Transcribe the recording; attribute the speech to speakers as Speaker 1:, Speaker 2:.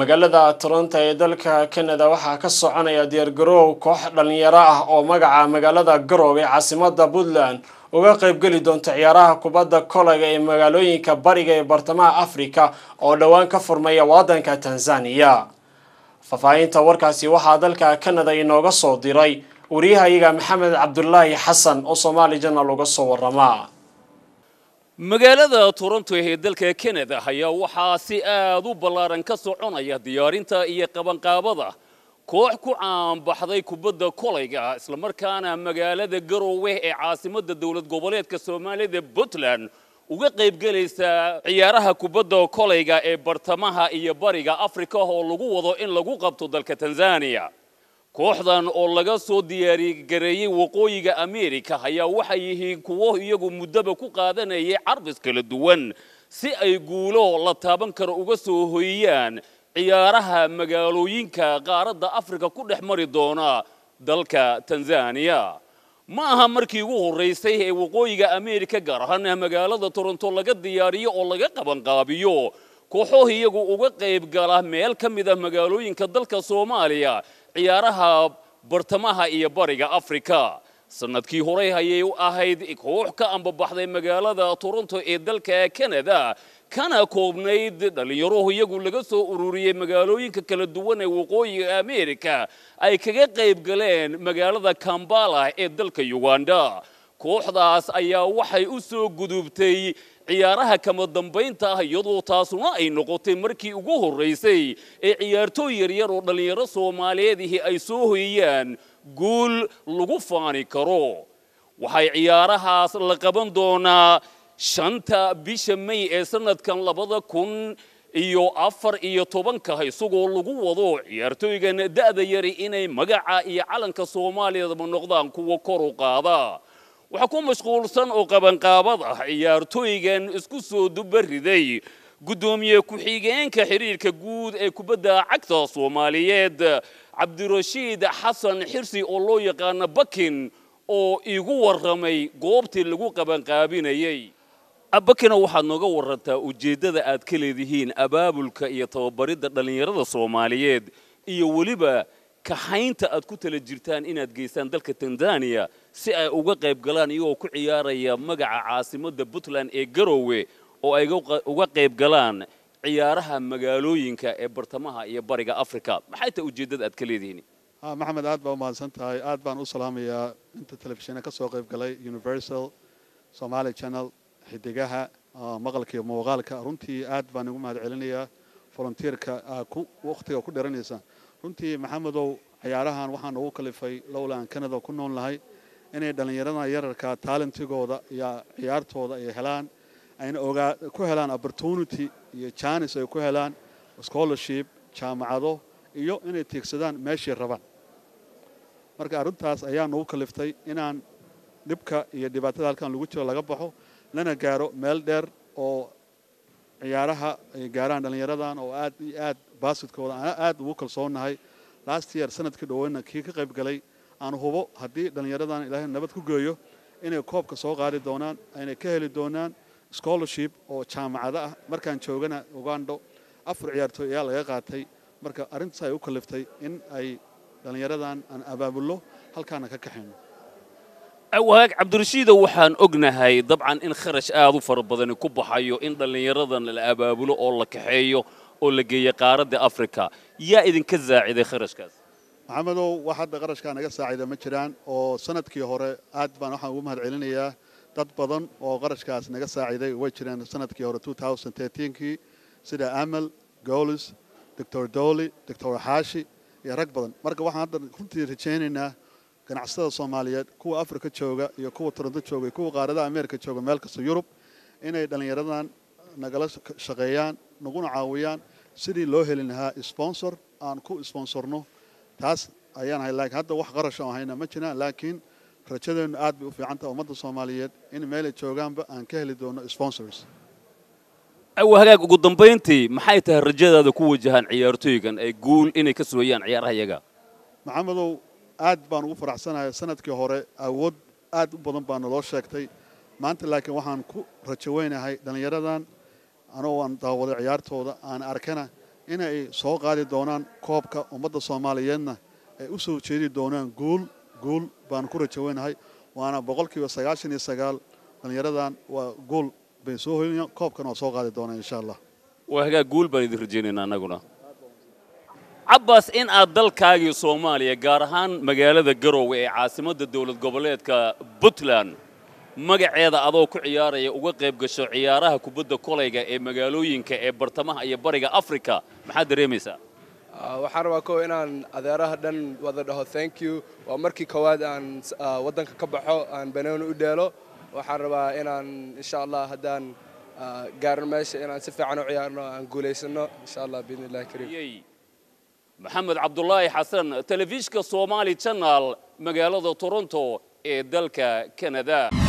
Speaker 1: magaalada toronto ee dalka canada waxaa ka soconaya diyaargaroow koox dhallinyaro ah oo magaca magaalada garow ee caasimada puntland uga qaybgeli doonta ciyaaraha kubadda kolaga ee magaalooyinka bariga ee bartamaha afrika oo dhowaan ka furmaya waddanka tanzaniya faahfaahinta warkaasi waxaa dalka canada inooga soo diray wariyahayaga maxamed cabdulaahi xasan oo somali janaal uga soo warramaa magaalada toronto ee dalka kanada ayaa waxaa si aad u ballaaran ka soconaya diyaarinta iyo qabanqaabada koox ku caanbaxday kubadda kolayga islamarkaana magaalada garowe ee caasimadda dowlad goboleedka soomaalida puntland uga qaybgelaysa ciyaaraha kubadda kolayga ee bartamaha iyo bariga afrika oo lagu wado in lagu qabto dalka tanzania kooxdan oo laga soo diyaarigareeyey waqooyiga ameerika ayaa waxay yihiin kuwo iyagu muddaba ku qaadanayay carbis kala duwan si ay guulo la taaban karo uga soo hoyiyaan ciyaaraha magaalooyinka qaaradda afrika ku dhex mari doona dalka tanzaniya ma aha markii ugu horraysay ee waqooyiga ameerika gaar ahaan magaalada toronto laga diyaariyo oo laga qabanqaabiyo kooxo iyagu uga qayb gala meel ka mid ah magaalooyinka dalka soomaaliya ciyaaraha bartamaha iyo bariga afrika sannadkii horey ayay u ahayd koox ka ambabaxday magaalada toronto ee dalka canada kana koobnayd dhallinyaruhu iyagu laga soo ururiyey magaalooyinka kala duwan ee waqooyiga amerika ay kaga qayb galeen magaalada kambala ee dalka uganda كوحداس ايا وحي اسو قدوبتي عيارها كما دنبينتا يضو تاسونا اي نقوتي مركي اقوه الرئيسي اي عيارتو يريرو دليرا سوماليه اي سوهيان قول لغفاني كرو وحي عيارها سلقبان دونا شانتا بشمي اي سند كان لبدا كون iyo afar iyo toban ka haysugo ah, lagu wado ciyaartoygan daada yari inay magaca iyo calanka Soomaaliya noqdaan kuwa kor u qaada waxaa ku mashquulsan oo qabanqaabad ah ciyaartooygan isku soo duba riday guddoomiye ku-xigeenka xiriirka guud ee kubadda cagta soomaaliyeed cabdirashiid xasan xirsi oo loo yaqaana bakin oo iigu warramay goobtii lagu qabanqaabinayay ah, bakina waxaad nooga warantaa ujeeddada aad ka leedihiin abaabulka iyo tababaridda dhallinyarada soomaaliyeed iyo weliba kaxaynta aad ku tala jirtaan inaad geystaan dalka tanzania si ay uga qayb galaan iyagoo ku ciyaaraya magaca caasimadda puntland ee garowe oo ay uga qayb galaan ciyaaraha magaalooyinka ee bartamaha iyo bariga africa maxay tahay ujeeddada aad ka leedihiin
Speaker 2: ah, maxamed aad baa u mahadsan tahay aad baan u salaamayaa inta telefishina ka soo qayb galay universal somaali channel xidigaha ah, maqalka muuqaalka runtii aad baan igu mahad celinayaa volontiirka aa ah, ku ku dhiranaysa runtii maxamedow ciyaarahan waxaa noogu kalifay lowla aan kanada ku nool lahay inay dhallinyarada yararka taalentigooda iyo ciyaartooda ay helaan ayna ogaa ku helaan opportunity iyo janis ay ku helaan scholarship jaamacado iyo inay tiegsadaan meeshay rabaan marka arrintaas ayaa nagu kaliftay inaan dhibka iyo dhibaatada halkan lagu jiro laga baxo lana gaaro meel dheer oo ciyaaraha ay gaaraan dhallinyaradan oo aad iyo aad baaskudkooda ana aad ugu kalsoonnahay last year sanadkii dhoweyna kii ka qayb galay aan hubo haddii dhallinyaradan ilaahay nabad ku geeyo inay koobka soo qaadi doonaan aynay ka heli doonaan scholarship oo jaamacado ah markaan joogana ugando afar ciyaartooy ayaa laga qaatay marka arrintaas ay u kaliftay in ay dhallinyaradan aan abaabullo halkaana ka kaxayno
Speaker 1: وهاك عبد الرشيد وحان أجنهاي طبعا إن خرج آدو فربضن كبحيو إن دلنيردن الأبابلو أو لكحيو أو لقيا قارد أفريكا يا إذن كزاعد خرج كاس
Speaker 2: محمدو واحد قرش كان ساعد ما jiraan oo sanadkii hore aad baan waxaan ugu mahad celinayaa dad badan oo qarashkaas naga saaciiday way jireen sanadkii hore 2013 kii sida Amal Golis Dr. Dolly Dr. Hashi iyo rag badan marka waxaan hadda runtii rajaynaynaa ganacsatada soomaaliyeed kuwa afrika jooga iyo kuwa toronto jooga iyo kuwa qaaradaha ameerika jooga meel kasta yurub inay dhallinyaradan nagala shaqeeyaan naguna caawiyaan sidii loo heli lahaa sponsor aan ku sponsorno taas ayaan ahay laakiin hadda wax qarasha oo hayna ma jiraan laakiin rajadeennu aad bay u fiicantaha ummadda soomaaliyeed in meelay joogaanba aan ka heli doono sponsors
Speaker 1: awa hagaag ugu dambayntii maxay tahay rajadaada ku wajahaan ciyaartooygan ay guul inay ka sooyaan ciyaaraha yaga
Speaker 2: maxamedow aad baan ugu faraxsanahay sanadkii hore awood aad u badan baa naloo sheegtay maanta laakiin waxaan ku rajaweynahay dhallinyaradan anoo aan daawaday ciyaartooda aan arkana inay soo qaadi doonaan koobka ummadda soomaaliyeedna ay u soo jeedi doonaan guul guul baan ku rajaweynahay waana boqolkiiba sagaashan iyo sagaal dhallinyaradan waa guul bay soo hoynayaan koobkan waa soo qaadi doonaan insha allah
Speaker 1: waa hagaa guul baan idin rajaynaynaa annaguna cabbaas in aad dalkaagii soomaaliya gaar ahaan magaalada garowe ee caasimadda dowlad goboleedka puntland magaceeda adoo ku ciyaaraya uga qayb gasho ciyaaraha kubadda kolayga ee magaalooyinka ee bartamaha iyo bariga afrika maxaad dareemaysaa ah, waxaan rabaa kow inaan adeeraha dhan wada dhaho thank you waa markii koowaad aan ah, waddanka ka baxo aan banooni u dheelo waxaan rabaa inaan insha allah haddaan ah, gaarno meesha inaan si fiican u ciyaarno aan guulaysanno insha allah biidni kariim maxamed cabdulaahi xasan telefishka somaali janal magaalada toronto ee dalka kanada